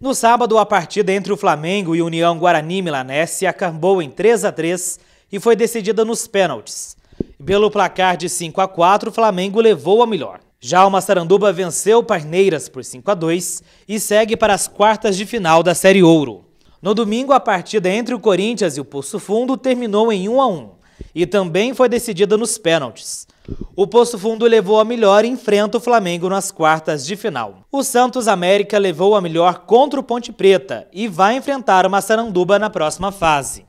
No sábado, a partida entre o Flamengo e União Guarani Milanese acabou em 3 a 3 e foi decidida nos pênaltis. Pelo placar de 5 a 4, o Flamengo levou a melhor. Já o Massaranduba venceu Parneiras por 5 a 2 e segue para as quartas de final da Série Ouro. No domingo, a partida entre o Corinthians e o Poço Fundo terminou em 1 a 1 e também foi decidida nos pênaltis. O Poço Fundo levou a melhor e enfrenta o Flamengo nas quartas de final. O Santos América levou a melhor contra o Ponte Preta e vai enfrentar o Massaranduba na próxima fase.